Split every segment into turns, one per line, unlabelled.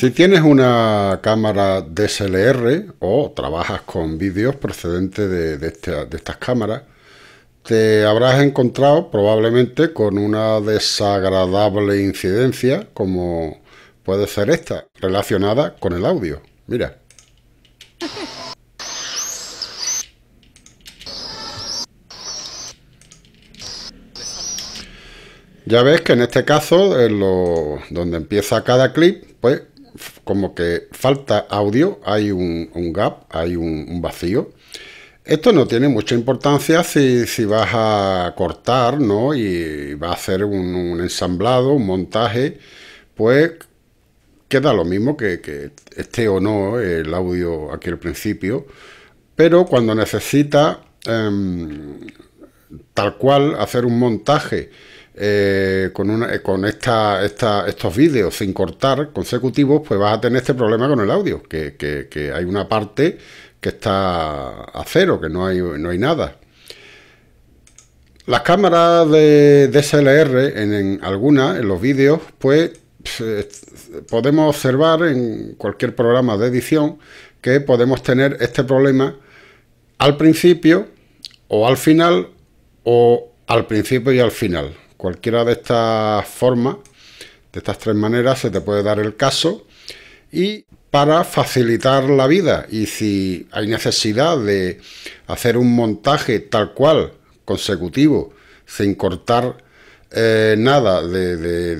Si tienes una cámara DSLR o trabajas con vídeos procedentes de, estas cámaras, te habrás encontrado probablemente con una desagradable incidencia como puede ser esta, relacionada con el audio. Mira. Ya ves que en este caso, en lo, donde empieza cada clip, pues como que falta audio, hay un, gap, hay un, vacío. Esto no tiene mucha importancia si, vas a cortar, ¿no? Y vas a hacer un, ensamblado, un montaje, pues queda lo mismo que, esté o no el audio aquí al principio, pero cuando necesita em, tal cual hacer un montaje, eh, con, eh, estos vídeos sin cortar consecutivos, pues vas a tener este problema con el audio, que, hay una parte que está a cero, que no hay, nada. Las cámaras de DSLR, en algunas, en los vídeos, pues eh, podemos observar en cualquier programa de edición que podemos tener este problema al principio o al final o al principio y al final cualquiera de estas formas, de estas tres maneras, se te puede dar el caso y para facilitar la vida. Y si hay necesidad de hacer un montaje tal cual, consecutivo, sin cortar eh, nada de,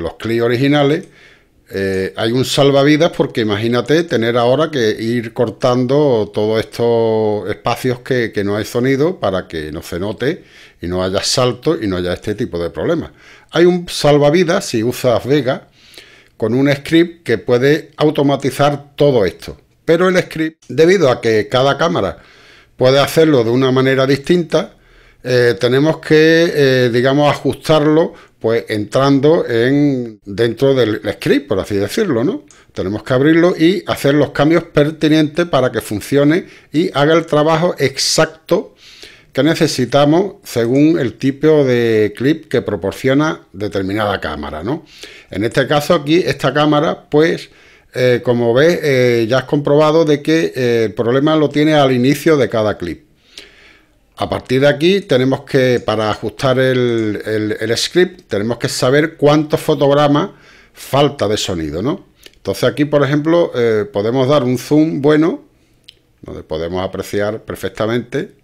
los clips originales, eh, hay un salvavidas porque imagínate tener ahora que ir cortando todos estos espacios que, no hay sonido para que no se note y no haya salto y no haya este tipo de problemas. Hay un salvavidas si usas Vega con un script que puede automatizar todo esto. Pero el script, debido a que cada cámara puede hacerlo de una manera distinta, eh, tenemos que, eh, digamos, ajustarlo pues entrando en dentro del script, por así decirlo, ¿no? Tenemos que abrirlo y hacer los cambios pertinentes para que funcione y haga el trabajo exacto que necesitamos según el tipo de clip que proporciona determinada cámara, ¿no? En este caso aquí, esta cámara, pues, eh, como ves, eh, ya has comprobado de que eh, el problema lo tiene al inicio de cada clip. A partir de aquí tenemos que, para ajustar el, script, tenemos que saber cuántos fotogramas falta de sonido, ¿no? Entonces aquí, por ejemplo, eh, podemos dar un zoom bueno, donde podemos apreciar perfectamente.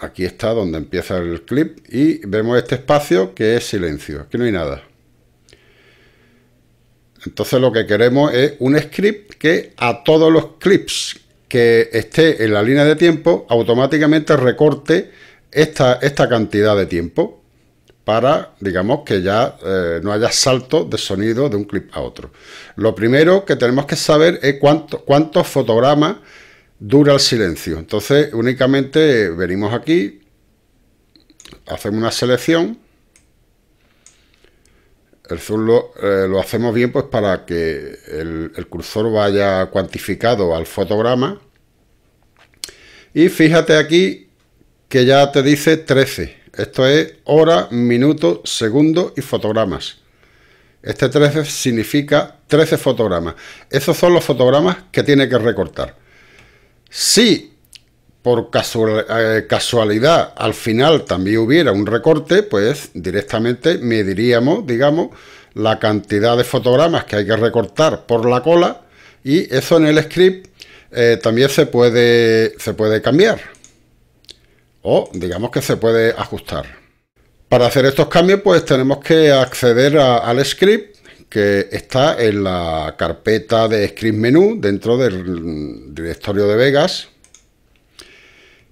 Aquí está donde empieza el clip y vemos este espacio que es silencio, aquí no hay nada. Entonces lo que queremos es un script que a todos los clips que esté en la línea de tiempo, automáticamente recorte esta, esta cantidad de tiempo para, digamos, que ya eh, no haya salto de sonido de un clip a otro. Lo primero que tenemos que saber es cuánto, cuántos fotogramas dura el silencio. Entonces, únicamente venimos aquí, hacemos una selección el zoom eh, lo, hacemos bien pues para que el, cursor vaya cuantificado al fotograma. Y fíjate aquí que ya te dice 13. Esto es hora, minuto, segundo y fotogramas. Este 13 significa 13 fotogramas. Esos son los fotogramas que tiene que recortar. Si por eh, casualidad al final también hubiera un recorte, pues directamente mediríamos, digamos, la cantidad de fotogramas que hay que recortar por la cola y eso en el script eh, también se puede, se puede cambiar o digamos que se puede ajustar. Para hacer estos cambios pues tenemos que acceder al script que está en la carpeta de script menú dentro del mm, directorio de Vegas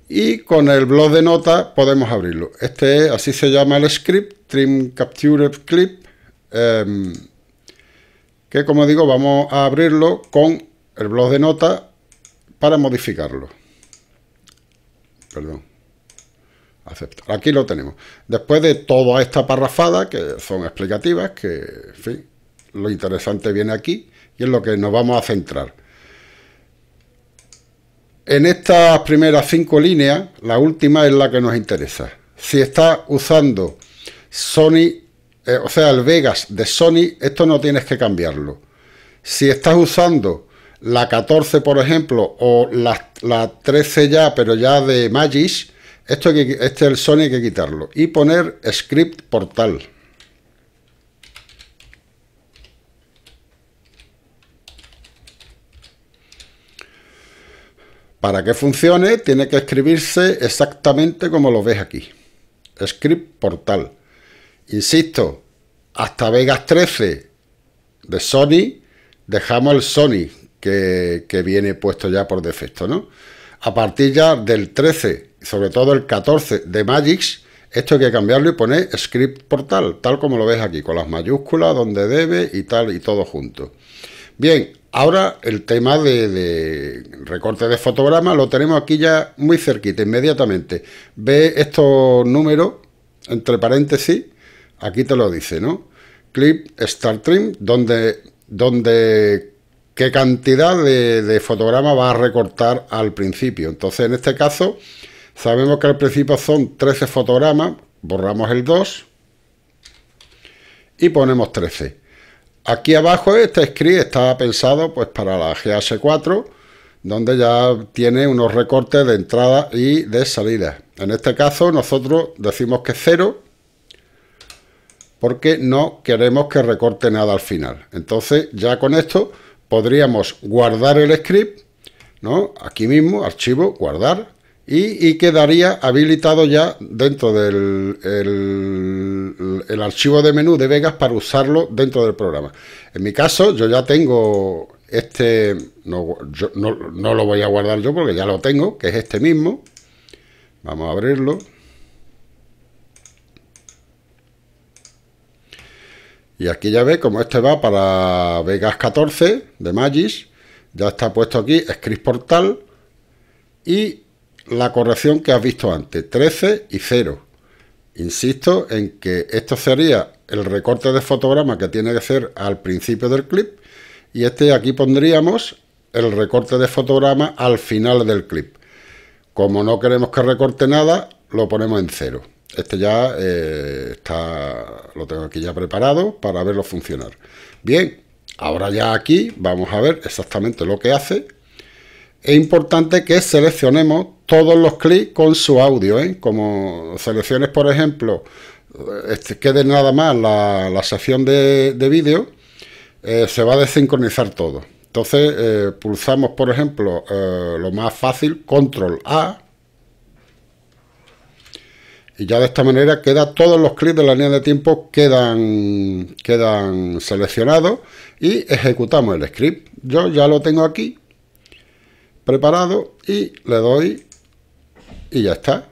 y con el blog de notas podemos abrirlo. Este así se llama el script, Trim Capture Clip, em, que como digo vamos a abrirlo con el blog de notas para modificarlo. Perdón. Aceptar. Aquí lo tenemos. Después de toda esta parrafada, que son explicativas, que en fin, lo interesante viene aquí y es lo que nos vamos a centrar. En estas primeras cinco líneas, la última es la que nos interesa. Si estás usando Sony, eh, o sea, el Vegas de Sony, esto no tienes que cambiarlo. Si estás usando la 14, por ejemplo, o la, 13 ya, pero ya de Magis, esto este es el Sony hay que quitarlo y poner script portal. Para que funcione, tiene que escribirse exactamente como lo ves aquí. Script Portal. Insisto, hasta Vegas 13 de Sony, dejamos el Sony que, viene puesto ya por defecto, ¿no? A partir ya del 13, sobre todo el 14 de Magix, esto hay que cambiarlo y poner script portal, tal como lo ves aquí, con las mayúsculas, donde debe y tal, y todo junto. Bien, Ahora el tema de, recorte de fotogramas lo tenemos aquí ya muy cerquita, inmediatamente. Ve estos números, entre paréntesis, aquí te lo dice, ¿no? Clip Start Trim, donde, donde qué cantidad de, fotogramas fotograma va a recortar al principio. Entonces, en este caso, sabemos que al principio son 13 fotogramas, borramos el 2 y ponemos 13. Aquí abajo este script está pensado pues para la gs 4 donde ya tiene unos recortes de entrada y de salida. En este caso nosotros decimos que es cero, porque no queremos que recorte nada al final. Entonces ya con esto podríamos guardar el script, ¿no? Aquí mismo, archivo, guardar, y, quedaría habilitado ya dentro del el, archivo de menú de Vegas para usarlo dentro del programa. En mi caso, yo ya tengo este, no, no, lo voy a guardar yo porque ya lo tengo, que es este mismo. Vamos a abrirlo. Y aquí ya ve como este va para Vegas 14 de Magis. Ya está puesto aquí Script Portal. Y la corrección que has visto antes, 13 y 0. Insisto en que esto sería el recorte de fotograma que tiene que ser al principio del clip y este aquí pondríamos el recorte de fotograma al final del clip. Como no queremos que recorte nada, lo ponemos en 0. Este ya eh, está, lo tengo aquí ya preparado para verlo funcionar. Bien, ahora ya aquí vamos a ver exactamente lo que hace es importante que seleccionemos todos los clics con su audio. ¿eh? Como selecciones, por ejemplo, este, quede nada más la, sección de, vídeo, eh, se va a desincronizar todo. Entonces eh, pulsamos, por ejemplo, eh, lo más fácil, control A. Y ya de esta manera queda todos los clips de la línea de tiempo quedan, quedan seleccionados y ejecutamos el script. Yo ya lo tengo aquí, preparado y le doy y ya está.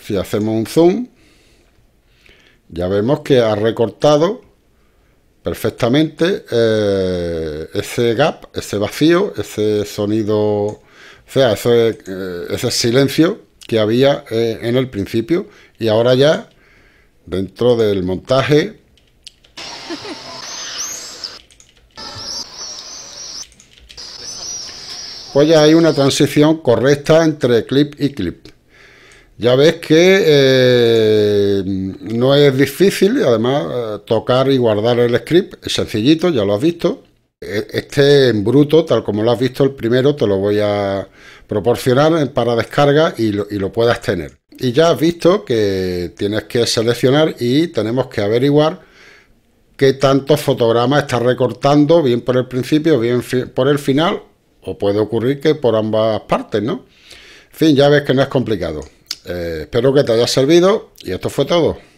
Si hacemos un zoom, ya vemos que ha recortado perfectamente eh, ese gap, ese vacío, ese sonido, o sea, eh, ese, silencio que había eh, en el principio y ahora ya dentro del montaje pues ya hay una transición correcta entre clip y clip. Ya ves que eh, no es difícil, además, eh, tocar y guardar el script, es sencillito, ya lo has visto. E-, este en bruto, tal como lo has visto el primero, te lo voy a proporcionar para descarga y lo, puedas tener. Y ya has visto que tienes que seleccionar y tenemos que averiguar qué tantos fotogramas está recortando, bien por el principio, bien por el final o puede ocurrir que por ambas partes, ¿no? En fin, ya ves que no es complicado. Eh, espero que te haya servido y esto fue todo.